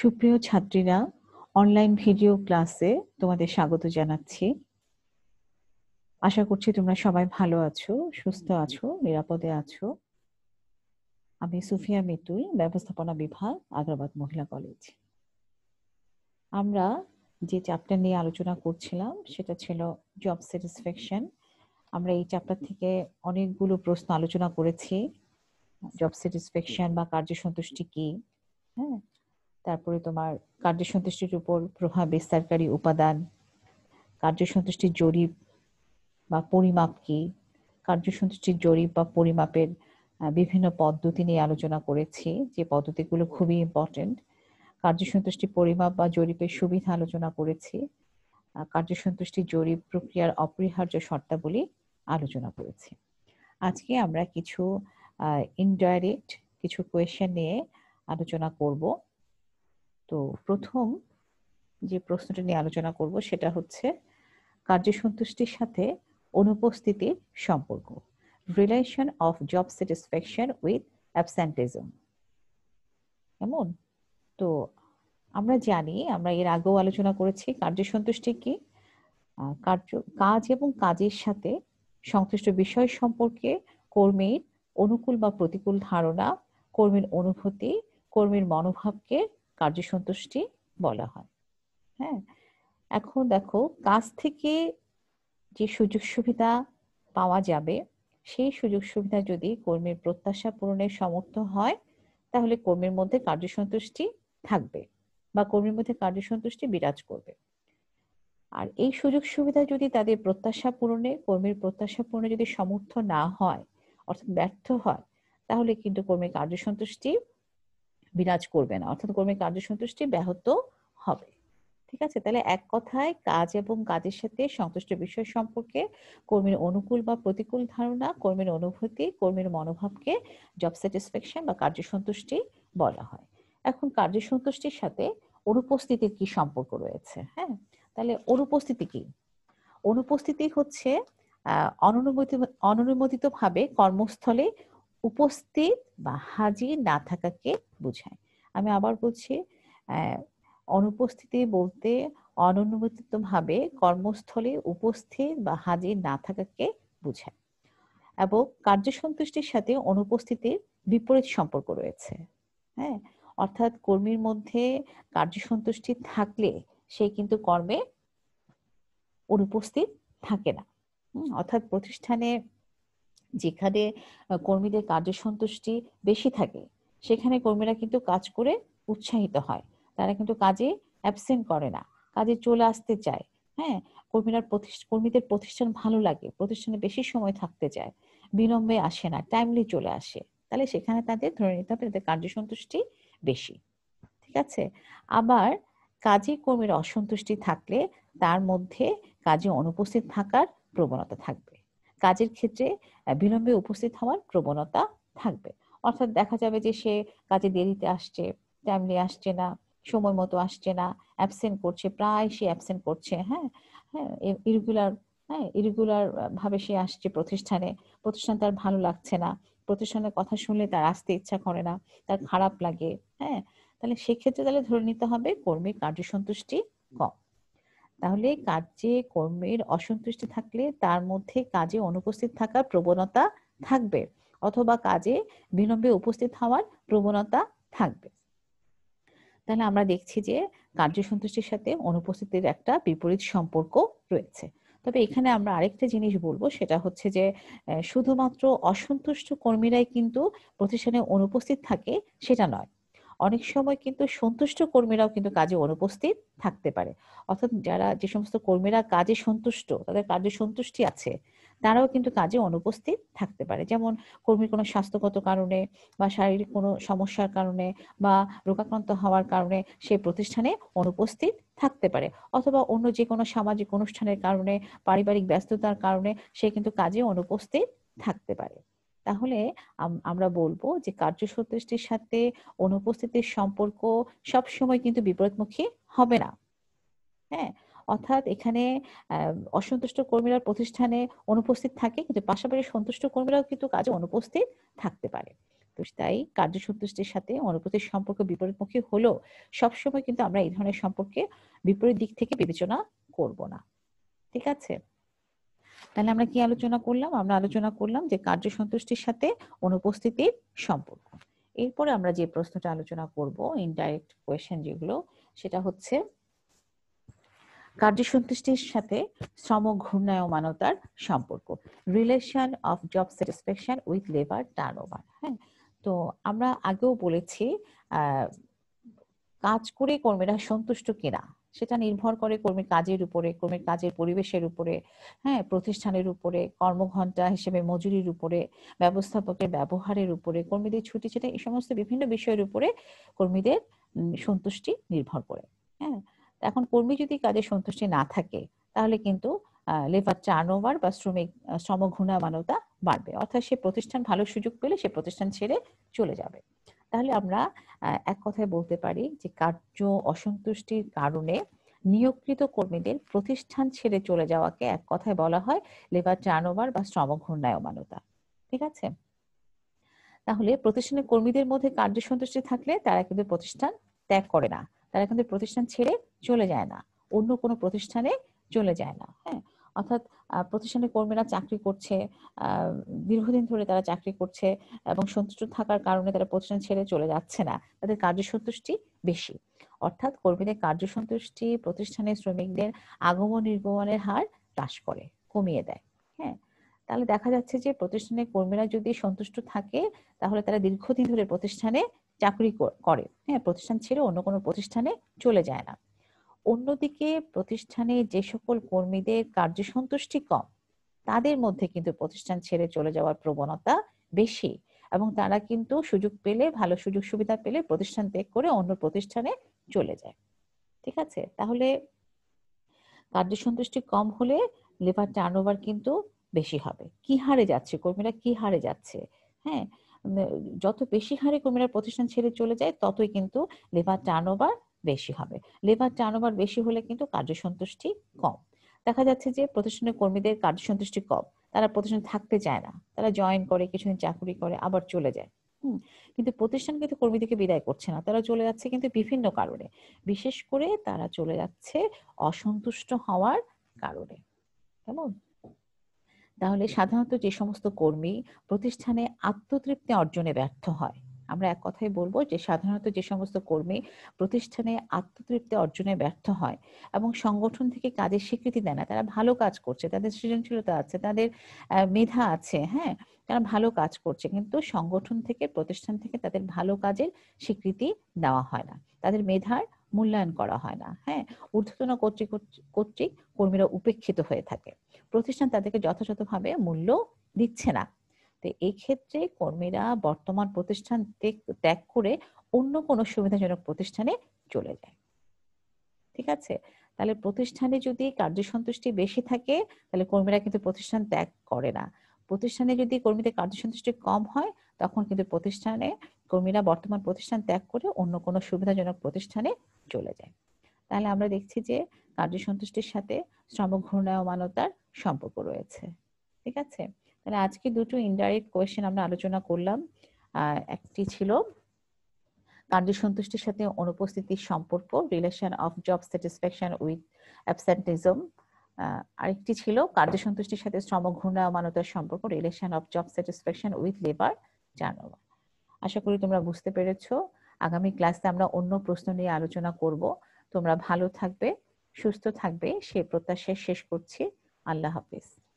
সুপ্রিয় ছাত্রীরা online video ক্লাসে তোমাদের স্বাগত জানাচ্ছি আশা করছি তোমরা সবাই ভালো আছো সুস্থ আছো নিরাপদে আছো আমি সুফিয়া মিতুল ব্যবস্থাপনা বিভাগ আগ্রাবাদ মহিলা কলেজ আমরা যে চ্যাপ্টার নিয়ে আলোচনা করছিলাম সেটা ছিল জব স্যাটিসফ্যাকশন আমরা এই চ্যাপ্টার থেকে অনেকগুলো প্রশ্ন আলোচনা করেছি জব স্যাটিসফ্যাকশন বা কার্য সন্তুষ্টি কি হ্যাঁ তারপরে তোমার কার্য সন্তুষ্টির উপর প্রভাব বিস্তারকারী উপাদান কার্য সন্তুষ্টির জরিপ বা পরিমাপ কি সন্তুষ্টির জরিপ বা পরিমাপের বিভিন্ন পদ্ধতি নিয়ে আলোচনা করেছি যে পদ্ধতিগুলো খুবই ইম্পর্টেন্ট সন্তুষ্টি পরিমাপ বা জরিপের সুবিধা আলোচনা করেছি কার্য সন্তুষ্টির জরিপ প্রক্রিয়ার অপরিহার্য শর্তাবলী আলোচনা করেছি আজকে আমরা কিছু ইনডাইরেক্ট কিছু কোয়েশন নিয়ে আলোচনা করবো তো প্রথম যে প্রশ্নটা নিয়ে আলোচনা করব সেটা হচ্ছে কার্য সন্তুষ্টির সাথে অনুপস্থিতির সম্পর্ক relation of job satisfaction with absenteeism এমন তো আমরা জানি আমরা এর আগেও আলোচনা করেছি কার্য সন্তুষ্টি কি কার্য কাজ এবং কাজের সাথে সংশ্লিষ্ট বিষয় সম্পর্কে কর্মীর অনুকূল বা প্রতিকূল ধারণা কর্মীর অনুভূতি কর্মীর মনোভাবকে কার্যসন্তুষ্টি বলা হয় হ্যাঁ এখন দেখো কাজ থেকে যে সুযোগ সুবিধা পাওয়া যাবে সেই সুযোগ সুবিধা যদি কর্মীর প্রত্যাশা পূরণে সমর্থ হয় তাহলে কর্মীর মধ্যে কার্যসন্তুষ্টি থাকবে বা কর্মীর মধ্যে কার্যসন্তুষ্টি বিরাজ করবে আর এই সুযোগ সুবিধা যদি তাদের প্রত্যাশা পূরণে কর্মীর প্রত্যাশা পূরণে যদি সমর্থ না হয় অর্থাৎ ব্যর্থ হয় তাহলে কিন্তু কর্মীর কার্যসন্তুষ্টি বিরাজ করবে না অর্থাৎ কর্মীর কার্যসন্তুষ্টি ব্যাহত হবে ঠিক আছে তাহলে এক কথায় কাজ এবং কাজের সাথে সংশ্লিষ্ট বিষয় সম্পর্কে কর্মীর অনুকূল বা প্রতিকূল ধারণা কর্মীর অনুভূতি কর্মীর মনোভাবকে জব স্যাটিসফ্যাকশন বা কার্যসন্তুষ্টি বলা হয় এখন কার্যসন্তুষ্টির সাথে অনুপস্থিতির কি সম্পর্ক রয়েছে হ্যাঁ তাহলে অনুপস্থিতি কি অনুপস্থিতি হচ্ছে অননুমোদিত ভাবে কর্মস্থলে উপস্থিত বা হাজির না থাকাকে বোঝায় আমি আবার বলছি অনুপস্থিতি বলতে ভাবে কর্মস্থলে উপস্থিত বা হাজির না থাকাকে বোঝায় এবং কার্যসন্তুষ্টির সাথে অনুপস্থিতির বিপরীত সম্পর্ক রয়েছে হ্যাঁ অর্থাৎ কর্মীর মধ্যে কার্য সন্তুষ্টি থাকলে সে কিন্তু কর্মে অনুপস্থিত থাকে না অর্থাৎ প্রতিষ্ঠানে যেখানে কর্মীদের কার্য সন্তুষ্টি বেশি থাকে সেখানে কর্মীরা কিন্তু কাজ করে উৎসাহিত হয় তারা কিন্তু কাজে অ্যাবসেন্ট করে না কাজে চলে আসতে চায় হ্যাঁ কর্মীরা কর্মীদের প্রতিষ্ঠান ভালো লাগে প্রতিষ্ঠানে বেশি সময় থাকতে চায় বিলম্বে আসে না টাইমলি চলে আসে তাহলে সেখানে তাদের ধরে নিতে হবে তাদের কার্যসন্তুষ্টি বেশি ঠিক আছে আবার কাজে কর্মীর অসন্তুষ্টি থাকলে তার মধ্যে কাজে অনুপস্থিত থাকার প্রবণতা থাকবে কাজের ক্ষেত্রে বিলম্বে উপস্থিত হওয়ার প্রবণতা থাকবে অর্থাৎ দেখা যাবে যে সে কাজে দেরিতে আসছে টাইমলি আসছে না সময় মতো আসছে না অ্যাবসেন্ট করছে প্রায় সে অ্যাবসেন্ট করছে হ্যাঁ হ্যাঁ ইরেগুলার হ্যাঁ ইরেগুলার ভাবে সে আসছে প্রতিষ্ঠানে প্রতিষ্ঠান তার ভালো লাগছে না প্রতিষ্ঠানের কথা শুনলে তার আসতে ইচ্ছা করে না তার খারাপ লাগে হ্যাঁ তাহলে সেক্ষেত্রে তাহলে ধরে নিতে হবে কর্মীর কার্যসন্তুষ্টি কম তাহলে কাজে কর্মের অসন্তুষ্টি থাকলে তার মধ্যে কাজে অনুপস্থিত থাকার প্রবণতা থাকবে অথবা কাজে বিলম্বে উপস্থিত হওয়ার প্রবণতা থাকবে তাহলে আমরা দেখছি যে কার্য সন্তুষ্টির সাথে অনুপস্থিতির একটা বিপরীত সম্পর্ক রয়েছে তবে এখানে আমরা আরেকটা জিনিস বলবো সেটা হচ্ছে যে শুধুমাত্র অসন্তুষ্ট কর্মীরাই কিন্তু প্রতিষ্ঠানে অনুপস্থিত থাকে সেটা নয় অনেক সময় কিন্তু সন্তুষ্ট কর্মীরাও কিন্তু কাজে অনুপস্থিত থাকতে পারে অর্থাৎ যারা যে সমস্ত কর্মীরা কাজে সন্তুষ্ট তাদের কাজে সন্তুষ্টি আছে তারাও কিন্তু কাজে অনুপস্থিত থাকতে পারে যেমন কর্মীর কোনো স্বাস্থ্যগত কারণে বা শারীরিক কোনো সমস্যার কারণে বা রোগাক্রান্ত হওয়ার কারণে সেই প্রতিষ্ঠানে অনুপস্থিত থাকতে পারে অথবা অন্য যে কোনো সামাজিক অনুষ্ঠানের কারণে পারিবারিক ব্যস্ততার কারণে সে কিন্তু কাজে অনুপস্থিত থাকতে পারে তাহলে আমরা বলবো যে কার্য সন্তুষ্টির সাথে অনুপস্থিতির সম্পর্ক সবসময় কিন্তু বিপরীতমুখী হবে না হ্যাঁ অর্থাৎ এখানে অসন্তুষ্ট কর্মীরা প্রতিষ্ঠানে অনুপস্থিত থাকে কিন্তু পাশাপাশি সন্তুষ্ট কর্মীরাও কিন্তু কাজে অনুপস্থিত থাকতে পারে তো তাই কার্য সন্তুষ্টির সাথে অনুপস্থিত সম্পর্ক বিপরীতমুখী হলেও সবসময় কিন্তু আমরা এই ধরনের সম্পর্কে বিপরীত দিক থেকে বিবেচনা করব না ঠিক আছে তাহলে আমরা কি আলোচনা করলাম আমরা আলোচনা করলাম যে কার্য সন্তুষ্টির সাথে অনুপস্থিতির সম্পর্ক এরপরে আমরা যে প্রশ্নটা আলোচনা করব ইনডাইরেক্ট কোয়েশ্চেন যেগুলো সেটা হচ্ছে কার্য সন্তুষ্টির সাথে শ্রম ঘূর্ণায়মানতার সম্পর্ক relation of job satisfaction with labour turnover হ্যাঁ তো আমরা আগেও বলেছি কাজ করে কর্মীরা সন্তুষ্ট কিনা সেটা নির্ভর করে কর্মীর কাজের উপরে কর্মীর কাজের পরিবেশের উপরে হ্যাঁ প্রতিষ্ঠানের উপরে কর্মঘণ্টা হিসেবে মজুরির উপরে ব্যবস্থাপকের ব্যবহারের উপরে কর্মীদের ছুটি সেটা এই সমস্ত বিভিন্ন বিষয়ের উপরে কর্মীদের সন্তুষ্টি নির্ভর করে হ্যাঁ এখন কর্মী যদি কাজে সন্তুষ্টি না থাকে তাহলে কিন্তু লেবার ওভার বা শ্রমিক শ্রম মানতা বাড়বে অর্থাৎ সে প্রতিষ্ঠান ভালো সুযোগ পেলে সে প্রতিষ্ঠান ছেড়ে চলে যাবে তাহলে আমরা এক কথায় বলতে পারি যে কার্য অসন্তুষ্টির কারণে নিয়োগকৃত কর্মীদের প্রতিষ্ঠান ছেড়ে চলে যাওয়াকে এক কথায় বলা হয় লেবার টার্নওভার বা শ্রম ঘূর্ণায়মানতা ঠিক আছে তাহলে প্রতিষ্ঠানের কর্মীদের মধ্যে কার্য সন্তুষ্টি থাকলে তারা কিন্তু প্রতিষ্ঠান ত্যাগ করে না তারা কিন্তু প্রতিষ্ঠান ছেড়ে চলে যায় না অন্য কোনো প্রতিষ্ঠানে চলে যায় না হ্যাঁ অর্থাৎ প্রতিষ্ঠানে কর্মীরা চাকরি করছে দীর্ঘদিন ধরে তারা চাকরি করছে এবং সন্তুষ্ট থাকার কারণে তারা প্রতিষ্ঠান ছেড়ে চলে যাচ্ছে না তাদের কার্য সন্তুষ্টি বেশি অর্থাৎ কর্মীদের কার্যসন্তুষ্টি প্রতিষ্ঠানে শ্রমিকদের আগমন নির্গমনের হার হ্রাস করে কমিয়ে দেয় হ্যাঁ তাহলে দেখা যাচ্ছে যে প্রতিষ্ঠানে কর্মীরা যদি সন্তুষ্ট থাকে তাহলে তারা দীর্ঘদিন ধরে প্রতিষ্ঠানে চাকরি করে হ্যাঁ প্রতিষ্ঠান ছেড়ে অন্য কোনো প্রতিষ্ঠানে চলে যায় না অন্যদিকে প্রতিষ্ঠানে যে সকল কর্মীদের কার্য সন্তুষ্টি কম তাদের মধ্যে কিন্তু প্রতিষ্ঠান ছেড়ে চলে যাওয়ার প্রবণতা বেশি এবং তারা কিন্তু সুযোগ পেলে ভালো সুযোগ সুবিধা পেলে প্রতিষ্ঠান ত্যাগ করে অন্য প্রতিষ্ঠানে চলে যায় ঠিক আছে তাহলে কার্য সন্তুষ্টি কম হলে লেবার টার্নওভার কিন্তু বেশি হবে কি হারে যাচ্ছে কর্মীরা কি হারে যাচ্ছে হ্যাঁ যত বেশি হারে কর্মীরা প্রতিষ্ঠান ছেড়ে চলে যায় ততই কিন্তু লেবার টার্নওভার বেশি হবে লেবার টার্নওভার বেশি হলে কিন্তু কার্য সন্তুষ্টি কম দেখা যাচ্ছে যে প্রতিষ্ঠানের কর্মীদের কার্য সন্তুষ্টি কম তারা প্রতিষ্ঠানে থাকতে চায় না তারা জয়েন করে কিছুদিন চাকরি করে আবার চলে যায় কিন্তু প্রতিষ্ঠান কিন্তু কর্মীদেরকে বিদায় করছে না তারা চলে যাচ্ছে কিন্তু বিভিন্ন কারণে বিশেষ করে তারা চলে যাচ্ছে অসন্তুষ্ট হওয়ার কারণে কেমন তাহলে সাধারণত যে সমস্ত কর্মী প্রতিষ্ঠানে আত্মতৃপ্তি অর্জনে ব্যর্থ হয় আমরা এক কথাই বলবো যে সাধারণত যে সমস্ত কর্মী প্রতিষ্ঠানে আত্মতৃপ্তি অর্জনে ব্যর্থ হয় এবং সংগঠন থেকে কাজের স্বীকৃতি দেয় না তারা ভালো কাজ করছে তাদের সৃজনশীলতা আছে তাদের মেধা আছে হ্যাঁ তারা ভালো কাজ করছে কিন্তু সংগঠন থেকে প্রতিষ্ঠান থেকে তাদের ভালো কাজের স্বীকৃতি দেওয়া হয় না তাদের মেধার মূল্যায়ন করা হয় না হ্যাঁ ঊর্ধ্বতন কর্তৃক কর্তৃক কর্মীরা উপেক্ষিত হয়ে থাকে প্রতিষ্ঠান তাদেরকে যথাযথভাবে মূল্য দিচ্ছে না তো এই ক্ষেত্রে কর্মীরা বর্তমান প্রতিষ্ঠান ত্যাগ করে অন্য কোনো সুবিধাজনক প্রতিষ্ঠানে চলে যায় ঠিক আছে তাহলে প্রতিষ্ঠানে যদি কার্য সন্তুষ্টি বেশি থাকে তাহলে কর্মীরা কিন্তু প্রতিষ্ঠান ত্যাগ করে না প্রতিষ্ঠানে যদি কর্মীদের কার্যসন্তুষ্টি কম হয় তখন কিন্তু প্রতিষ্ঠানে কর্মীরা বর্তমান প্রতিষ্ঠান ত্যাগ করে অন্য কোনো সুবিধাজনক প্রতিষ্ঠানে চলে যায় তাহলে আমরা দেখছি যে কার্য সন্তুষ্টির সাথে শ্রম ঘূর্ণায়মানতার সম্পর্ক রয়েছে ঠিক আছে তাহলে মানে আজকে দুটো ইনডাইরেক্ট কোয়েশ্চেন আমরা আলোচনা করলাম একটি ছিল কার্য সন্তুষ্টির সাথে অনুপস্থিতির সম্পর্ক relation of job satisfaction with absenteeism আরেকটি ছিল কার্য সন্তুষ্টির সাথে শ্রম ঘূর্ণায়মানতার সম্পর্ক relation of job satisfaction with labour turnover আশা করি তোমরা বুঝতে পেরেছো আগামী ক্লাসে আমরা অন্য প্রশ্ন নিয়ে আলোচনা করব তোমরা ভালো থাকবে সুস্থ থাকবে সেই প্রত্যাশা শেষ করছি আল্লাহ হাফিজ